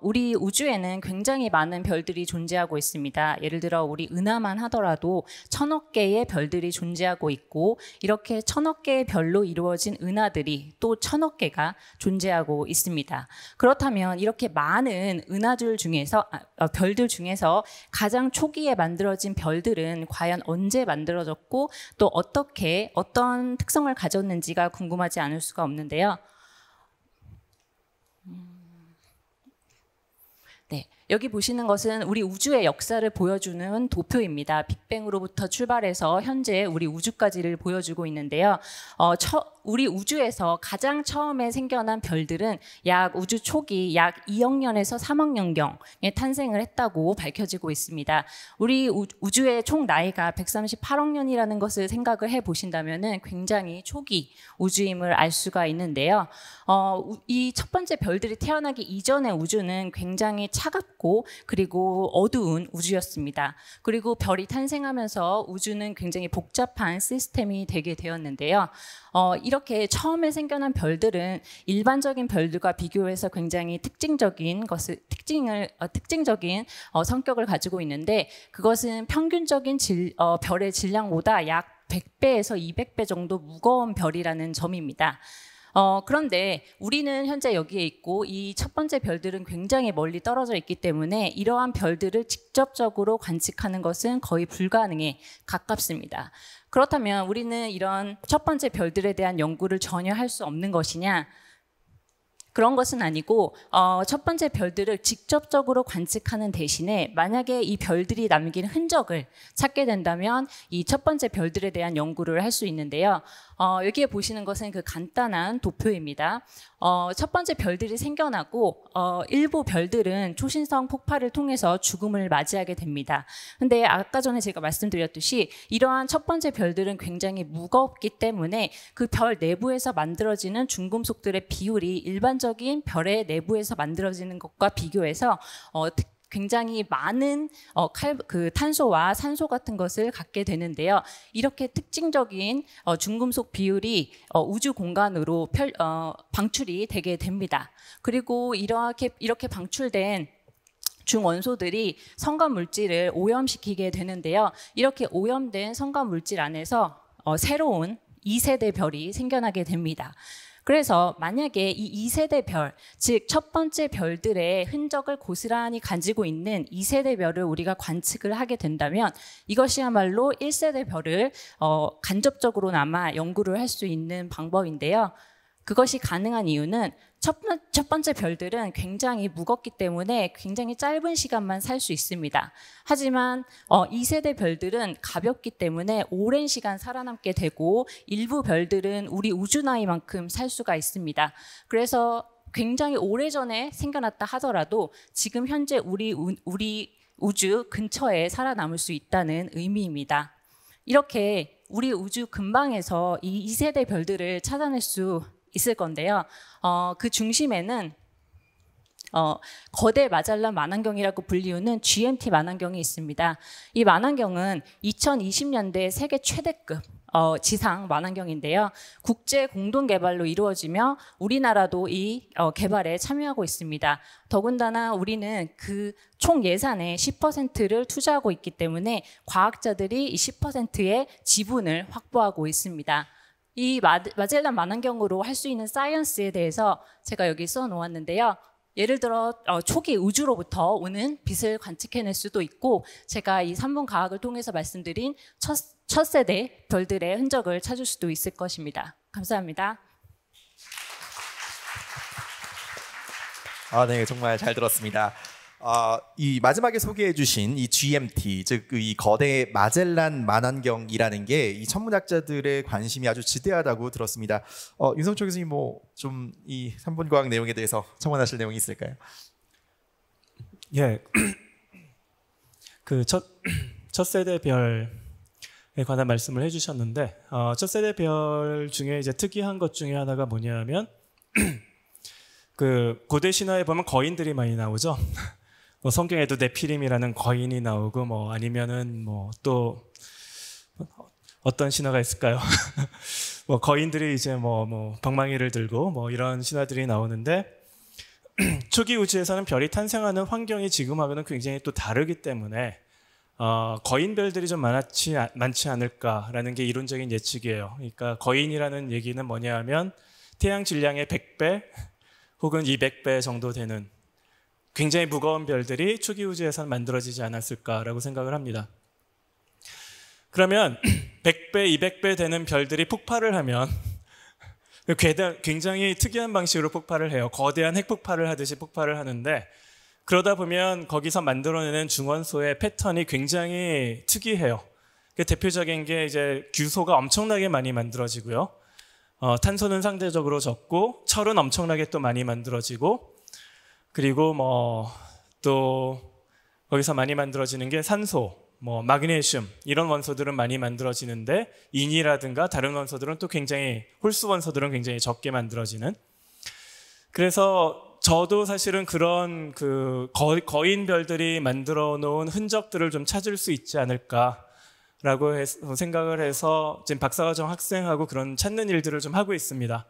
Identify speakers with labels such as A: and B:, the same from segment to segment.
A: 우리 우주에는 굉장히 많은 별들이 존재하고 있습니다. 예를 들어 우리 은하만 하더라도 천억 개의 별들이 존재하고 있고 이렇게 천억 개의 별로 이루어진 은하들이 또 천억 개가 존재하고 있습니다. 그렇다면 이렇게 많은 은하들 중에서 아, 어, 별들 중에서 가장 초기에 만들어진 별들은 과연 언제 만들어졌고 또 어떻게 어떤 특성을 가졌는지가 궁금하지 않을 수가 없는데요. 네. 여기 보시는 것은 우리 우주의 역사를 보여주는 도표입니다. 빅뱅으로부터 출발해서 현재 우리 우주까지를 보여주고 있는데요. 어, 처, 우리 우주에서 가장 처음에 생겨난 별들은 약 우주 초기 약 2억 년에서 3억 년경에 탄생을 했다고 밝혀지고 있습니다. 우리 우주의 총 나이가 138억 년이라는 것을 생각을 해보신다면 굉장히 초기 우주임을 알 수가 있는데요. 어, 이 첫 번째 별들이 태어나기 이전의 우주는 굉장히 차갑고 밝고 그리고 어두운 우주였습니다. 그리고 별이 탄생하면서 우주는 굉장히 복잡한 시스템이 되게 되었는데요. 어, 이렇게 처음에 생겨난 별들은 일반적인 별들과 비교해서 굉장히 특징적인 것을 특징을 어, 특징적인 어, 성격을 가지고 있는데 그것은 평균적인 질, 어, 별의 질량보다 약 100배에서 200배 정도 무거운 별이라는 점입니다. 어, 그런데 우리는 현재 여기에 있고 이 첫 번째 별들은 굉장히 멀리 떨어져 있기 때문에 이러한 별들을 직접적으로 관측하는 것은 거의 불가능에 가깝습니다. 그렇다면 우리는 이런 첫 번째 별들에 대한 연구를 전혀 할 수 없는 것이냐? 그런 것은 아니고 어, 첫 번째 별들을 직접적으로 관측하는 대신에 만약에 이 별들이 남긴 흔적을 찾게 된다면 이 첫 번째 별들에 대한 연구를 할 수 있는데요. 어, 여기에 보시는 것은 그 간단한 도표입니다. 어, 첫 번째 별들이 생겨나고 어, 일부 별들은 초신성 폭발을 통해서 죽음을 맞이하게 됩니다. 근데 아까 전에 제가 말씀드렸듯이 이러한 첫 번째 별들은 굉장히 무겁기 때문에 그 별 내부에서 만들어지는 중금속들의 비율이 일반 일반적인 별의 내부에서 만들어지는 것과 비교해서 어, 굉장히 많은 어, 칼, 그 탄소와 산소 같은 것을 갖게 되는데요. 이렇게 특징적인 어, 중금속 비율이 어, 우주 공간으로 펼, 어, 방출이 되게 됩니다. 그리고 이렇게 이렇게 방출된 중원소들이 성관 물질을 오염시키게 되는데요. 이렇게 오염된 성관 물질 안에서 어, 새로운 2세대 별이 생겨나게 됩니다. 그래서 만약에 이 2세대 별, 즉 첫 번째 별들의 흔적을 고스란히 간지고 있는 2세대 별을 우리가 관측을 하게 된다면 이것이야말로 1세대 별을 어, 간접적으로나마 연구를 할 수 있는 방법인데요. 그것이 가능한 이유는 첫, 번, 첫 번째 별들은 굉장히 무겁기 때문에 굉장히 짧은 시간만 살 수 있습니다. 하지만 어, 2세대 별들은 가볍기 때문에 오랜 시간 살아남게 되고 일부 별들은 우리 우주 나이만큼 살 수가 있습니다. 그래서 굉장히 오래전에 생겨났다 하더라도 지금 현재 우리, 우리 우주 근처에 살아남을 수 있다는 의미입니다. 이렇게 우리 우주 근방에서 이 2세대 별들을 찾아낼 수 있을 건데요. 어, 그 중심에는 어, 거대 마잘란 만환경이라고 불리우는 GMT 만환경이 있습니다. 이 만환경은 2020년대 세계 최대급 어, 지상 만환경인데요. 국제 공동 개발로 이루어지며 우리나라도 이 어, 개발에 참여하고 있습니다. 더군다나 우리는 그 총 예산의 10%를 투자하고 있기 때문에 과학자들이 이 10%의 지분을 확보하고 있습니다. 이 마젤란 만원경으로할 수 있는 사이언스에 대해서 제가 여기 써 놓았는데요. 예를 들어 어, 초기 우주로부터 오는 빛을 관측해낼 수도 있고 제가 이 3분 과학을 통해서 말씀드린 첫, 첫 세대 별들의 흔적을 찾을 수도 있을 것입니다. 감사합니다.
B: 아, 네, 정말 잘 들었습니다. 어, 이 마지막에 소개해 주신 이 GMT 즉이 거대 마젤란 만환경이라는 게 이 천문학자들의 관심이 아주 지대하다고 들었습니다. 어, 윤성철 교수님 뭐 좀이 3분 과학 내용에 대해서 청원하실 내용이 있을까요? 예. 그 첫 첫 세대별에 관한 말씀을 해 주셨는데 어, 첫 세대별 중에 이제 특이한 것 중에 하나가 뭐냐면 그 고대 신화에 보면 거인들이 많이 나오죠. 뭐 성경에도 네피림이라는 거인이 나오고 뭐 아니면은 뭐 또 어떤 신화가 있을까요? 뭐 거인들이 이제 뭐, 뭐 방망이를 들고 뭐 이런 신화들이 나오는데 초기 우주에서는 별이 탄생하는 환경이 지금하고는 굉장히 또 다르기 때문에 어, 거인별들이 좀 많았지, 많지 않을까라는 게 이론적인 예측이에요. 그러니까 거인이라는 얘기는 뭐냐 하면 태양 질량의 100배 혹은 200배 정도 되는 굉장히 무거운 별들이 초기 우주에선 만들어지지 않았을까라고 생각을 합니다. 그러면 100배, 200배 되는 별들이 폭발을 하면 굉장히 특이한 방식으로 폭발을 해요. 거대한 핵폭발을 하듯이 폭발을 하는데 그러다 보면 거기서 만들어내는 중원소의 패턴이 굉장히 특이해요. 대표적인 게 이제 규소가 엄청나게 많이 만들어지고요. 어, 탄소는 상대적으로 적고 철은 엄청나게 또 많이 만들어지고 그리고 뭐 또 거기서 많이 만들어지는 게 산소, 뭐 마그네슘 이런 원소들은 많이 만들어지는데 인이라든가 다른 원소들은 또 굉장히 홀수 원소들은 굉장히 적게 만들어지는 그래서 저도 사실은 그런 그 거인별들이 만들어 놓은 흔적들을 좀 찾을 수 있지 않을까라고 해서 생각을 해서 지금 박사과정 학생하고 그런 찾는 일들을 좀 하고 있습니다.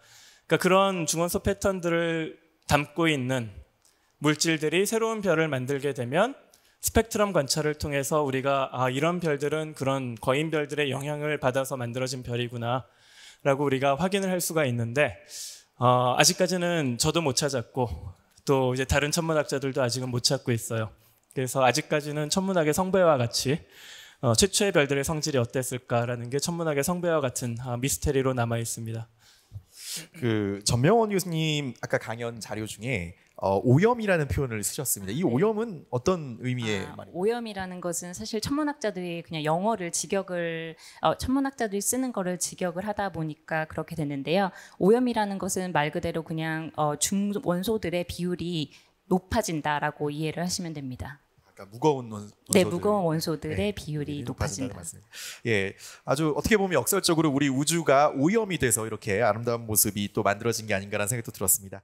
B: 그러니까 그런 중원소 패턴들을 담고 있는 물질들이 새로운 별을 만들게 되면 스펙트럼 관찰을 통해서 우리가 아 이런 별들은 그런 거인 별들의 영향을 받아서 만들어진 별이구나라고 우리가 확인을 할 수가 있는데 어, 아직까지는 저도 못 찾았고 또 이제 다른 천문학자들도 아직은 못 찾고 있어요. 그래서 아직까지는 천문학의 성배와 같이 어, 최초의 별들의 성질이 어땠을까라는 게 천문학의 성배와 같은 아, 미스테리로 남아 있습니다. 그 전명원 교수님 아까 강연 자료 중에 어, 오염이라는 표현을 쓰셨습니다. 이 네. 오염은 어떤
A: 의미의 아, 말입니까? 오염이라는 것은 사실 천문학자들이 그냥 영어를 직역을 어, 천문학자들이 쓰는 거를 직역을 하다 보니까 그렇게 됐는데요. 오염이라는 것은 말 그대로 그냥 어, 중 원소들의 비율이 높아진다라고 이해를 하시면 됩니다.
B: 무거운 원, 소들 네, 무거운
A: 원소들의 네, 비율이 높아진다. 높아진다.
B: 예, 아주 어떻게 보면 역설적으로 우리 우주가 오염이 돼서 이렇게 아름다운 모습이 또 만들어진 게 아닌가라는 생각도 들었습니다.